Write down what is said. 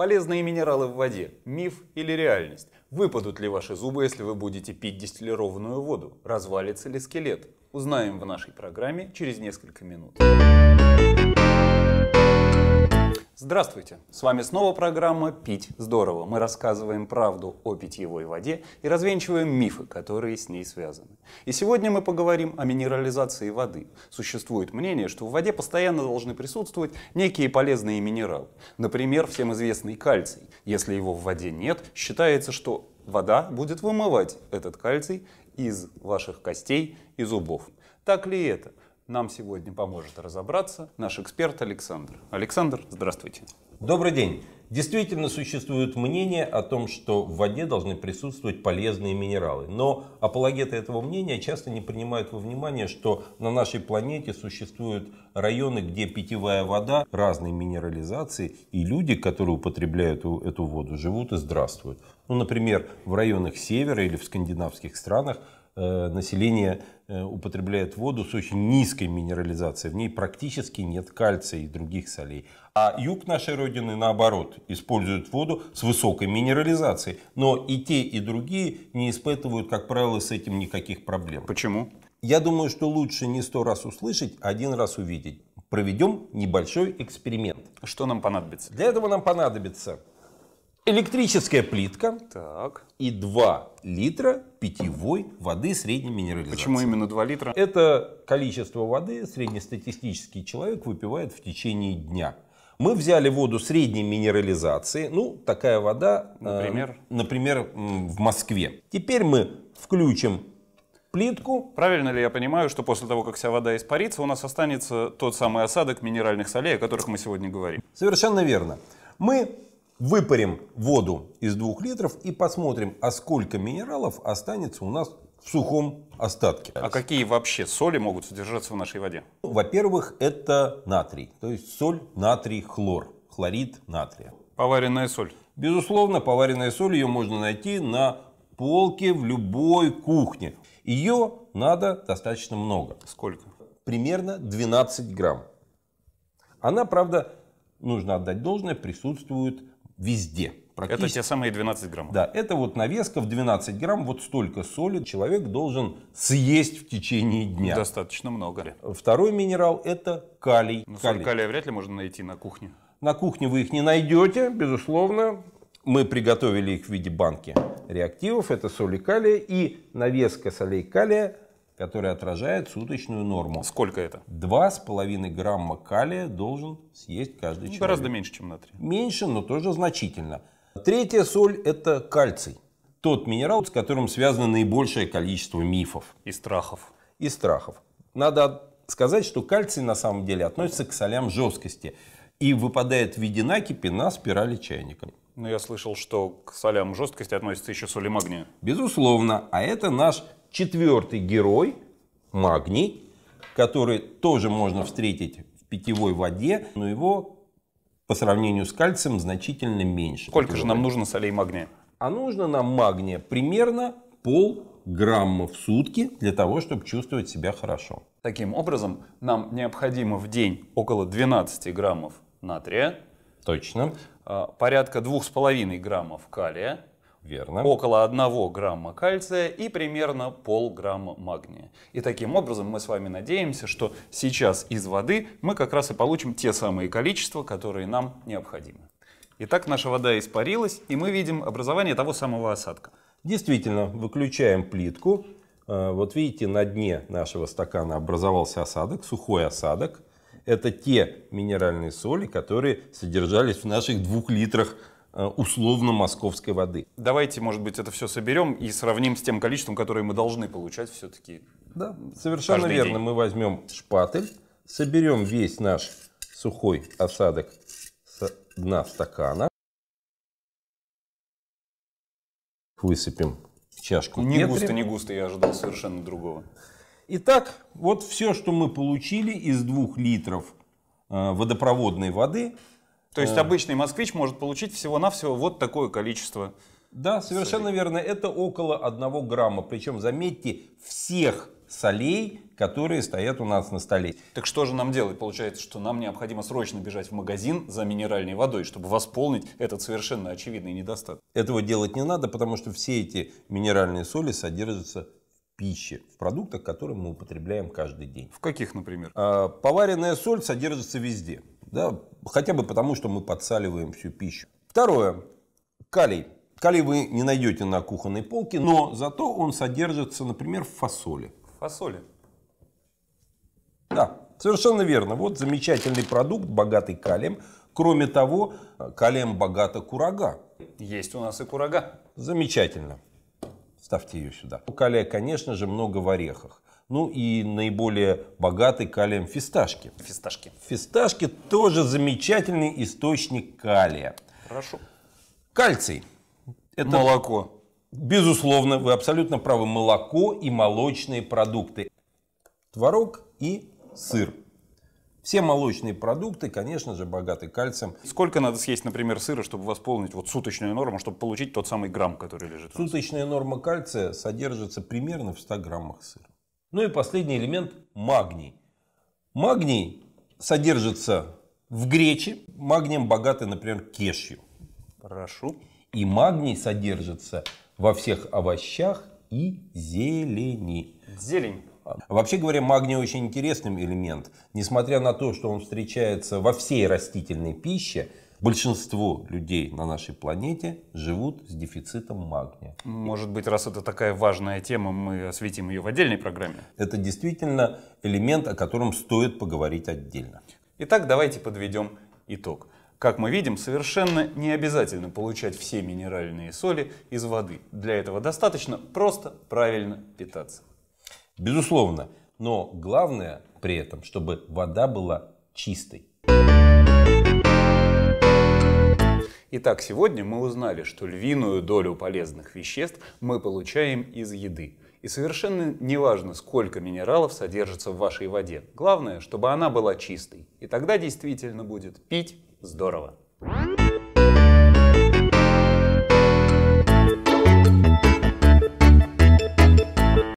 Полезные минералы в воде – миф или реальность? Выпадут ли ваши зубы, если вы будете пить дистиллированную воду? Развалится ли скелет? Узнаем в нашей программе через несколько минут. Здравствуйте! С вами снова программа «Пить здорово». Мы рассказываем правду о питьевой воде и развенчиваем мифы, которые с ней связаны. И сегодня мы поговорим о минерализации воды. Существует мнение, что в воде постоянно должны присутствовать некие полезные минералы. Например, всем известный кальций. Если его в воде нет, считается, что вода будет вымывать этот кальций из ваших костей и зубов. Так ли это? нам сегодня поможет разобраться наш эксперт Александр. Александр, здравствуйте. Добрый день. Действительно существует мнение о том, что в воде должны присутствовать полезные минералы. Но апологеты этого мнения часто не принимают во внимание, что на нашей планете существуют районы, где питьевая вода разной минерализации, и люди, которые употребляют эту воду, живут и здравствуют. Ну, например, в районах севера или в скандинавских странах Э, население э, употребляет воду с очень низкой минерализацией. В ней практически нет кальция и других солей. А юг нашей Родины, наоборот, использует воду с высокой минерализацией. Но и те, и другие не испытывают, как правило, с этим никаких проблем. Почему? Я думаю, что лучше не сто раз услышать, а один раз увидеть. Проведем небольшой эксперимент. Что нам понадобится? Для этого нам понадобится электрическая плитка так. и 2 литра питьевой воды средней минерализации. Почему именно 2 литра? Это количество воды среднестатистический человек выпивает в течение дня. Мы взяли воду средней минерализации, ну, такая вода, например, э, например в Москве. Теперь мы включим плитку. Правильно ли я понимаю, что после того, как вся вода испарится, у нас останется тот самый осадок минеральных солей, о которых мы сегодня говорим? Совершенно верно. Мы Выпарим воду из двух литров и посмотрим, а сколько минералов останется у нас в сухом остатке. А какие вообще соли могут содержаться в нашей воде? Ну, во-первых, это натрий, то есть соль, натрий, хлор, хлорид натрия. Поваренная соль. Безусловно, поваренная соль, ее можно найти на полке в любой кухне. Ее надо достаточно много. Сколько? Примерно 12 грамм. Она, правда, нужно отдать должное, присутствует везде. Практически. Это те самые 12 грамм. Да, это вот навеска в 12 грамм, вот столько соли человек должен съесть в течение дня. Достаточно много. Второй минерал это калий. Но ну, калий. калия вряд ли можно найти на кухне. На кухне вы их не найдете, безусловно. Мы приготовили их в виде банки реактивов. Это соли калия и навеска солей калия который отражает суточную норму. Сколько это? Два с половиной грамма калия должен съесть каждый ну, человек. Гораздо меньше, чем натрий. Меньше, но тоже значительно. Третья соль – это кальций. Тот минерал, с которым связано наибольшее количество мифов. И страхов. И страхов. Надо сказать, что кальций на самом деле относится к солям жесткости и выпадает в виде накипи на спирали чайника. Но ну, я слышал, что к солям жесткости относится еще соли магния. Безусловно, а это наш четвертый герой, магний, который тоже можно встретить в питьевой воде, но его по сравнению с кальцием значительно меньше. Сколько же нам нужно солей магния? А нужно нам магния примерно пол грамма в сутки для того, чтобы чувствовать себя хорошо. Таким образом, нам необходимо в день около 12 граммов натрия. Точно. А, порядка 2,5 граммов калия Верно. Около 1 грамма кальция и примерно полграмма магния. И таким образом мы с вами надеемся, что сейчас из воды мы как раз и получим те самые количества, которые нам необходимы. Итак, наша вода испарилась, и мы видим образование того самого осадка. Действительно, выключаем плитку. А, вот видите, на дне нашего стакана образовался осадок, сухой осадок. Это те минеральные соли, которые содержались в наших двух литрах Э, условно московской воды. Давайте, может быть, это все соберем и сравним с тем количеством, которое мы должны получать все-таки. Да, совершенно верно. День. Мы возьмем шпатель, соберем весь наш сухой осадок с дна стакана, высыпем в чашку. Не Петри. густо, не густо, я ожидал совершенно другого. Итак, вот все, что мы получили из двух литров э, водопроводной воды, то есть обычный москвич может получить всего-навсего вот такое количество. Да, совершенно солей. верно. Это около одного грамма. Причем, заметьте, всех солей, которые стоят у нас на столе. Так что же нам делать? Получается, что нам необходимо срочно бежать в магазин за минеральной водой, чтобы восполнить этот совершенно очевидный недостаток. Этого делать не надо, потому что все эти минеральные соли содержатся в пище, в продуктах, которые мы употребляем каждый день. В каких, например? А, поваренная соль содержится везде. Да? Хотя бы потому, что мы подсаливаем всю пищу. Второе. Калий. Калий вы не найдете на кухонной полке, но зато он содержится, например, в фасоли. Фасоли. Да, совершенно верно. Вот замечательный продукт, богатый калием. Кроме того, калием богата курага. Есть у нас и курага. Замечательно. Ставьте ее сюда. У калия, конечно же, много в орехах. Ну и наиболее богатый калием фисташки. Фисташки. Фисташки тоже замечательный источник калия. Хорошо. Кальций. Это молоко. Безусловно, вы абсолютно правы. Молоко и молочные продукты. Творог и сыр. Все молочные продукты, конечно же, богаты кальцием. Сколько надо съесть, например, сыра, чтобы восполнить вот суточную норму, чтобы получить тот самый грамм, который лежит? Суточная норма кальция содержится примерно в 100 граммах сыра. Ну и последний элемент – магний. Магний содержится в грече. Магнием богаты, например, кешью. Прошу. И магний содержится во всех овощах и зелени. Зелень. Вообще говоря, магний очень интересный элемент. Несмотря на то, что он встречается во всей растительной пище – большинство людей на нашей планете живут с дефицитом магния. Может быть, раз это такая важная тема, мы осветим ее в отдельной программе. Это действительно элемент, о котором стоит поговорить отдельно. Итак, давайте подведем итог. Как мы видим, совершенно не обязательно получать все минеральные соли из воды. Для этого достаточно просто правильно питаться. Безусловно, но главное при этом, чтобы вода была чистой. Итак, сегодня мы узнали, что львиную долю полезных веществ мы получаем из еды. И совершенно не важно, сколько минералов содержится в вашей воде. Главное, чтобы она была чистой. И тогда действительно будет пить здорово.